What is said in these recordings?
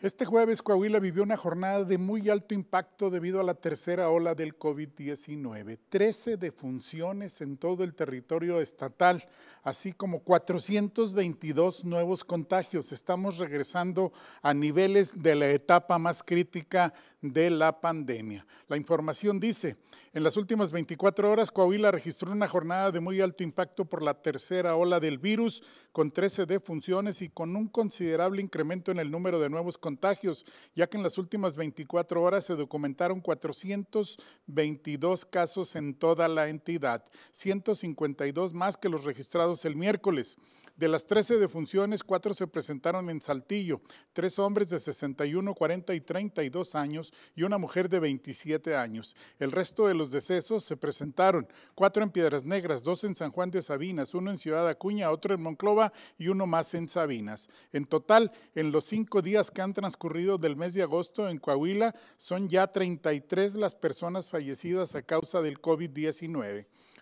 Este jueves Coahuila vivió una jornada de muy alto impacto debido a la tercera ola del COVID-19. Trece defunciones en todo el territorio estatal, así como 422 nuevos contagios. Estamos regresando a niveles de la etapa más crítica de la pandemia. La información dice, en las últimas 24 horas Coahuila registró una jornada de muy alto impacto por la tercera ola del virus, con 13 defunciones y con un considerable incremento en el número de nuevos contagios contagios, ya que en las últimas 24 horas se documentaron 422 casos en toda la entidad, 152 más que los registrados el miércoles. De las 13 defunciones, cuatro se presentaron en Saltillo, tres hombres de 61, 40 y 32 años y una mujer de 27 años. El resto de los decesos se presentaron, cuatro en Piedras Negras, dos en San Juan de Sabinas, uno en Ciudad Acuña, otro en Monclova y uno más en Sabinas. En total, en los cinco días que han transcurrido del mes de agosto en Coahuila, son ya 33 las personas fallecidas a causa del COVID-19.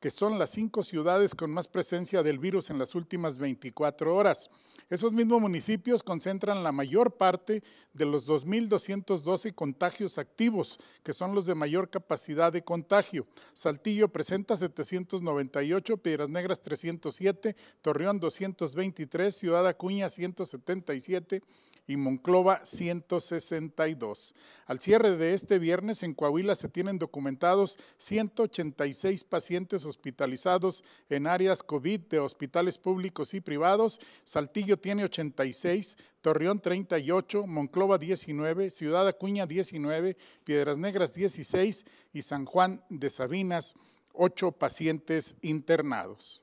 que son las cinco ciudades con más presencia del virus en las últimas 24 horas. Esos mismos municipios concentran la mayor parte de los 2.212 contagios activos, que son los de mayor capacidad de contagio. Saltillo presenta 798, Piedras Negras 307, Torreón 223, Ciudad Acuña 177, y Monclova 162. Al cierre de este viernes en Coahuila se tienen documentados 186 pacientes hospitalizados en áreas COVID de hospitales públicos y privados. Saltillo tiene 86, Torreón 38, Monclova 19, Ciudad Acuña 19, Piedras Negras 16 y San Juan de Sabinas 8 pacientes internados.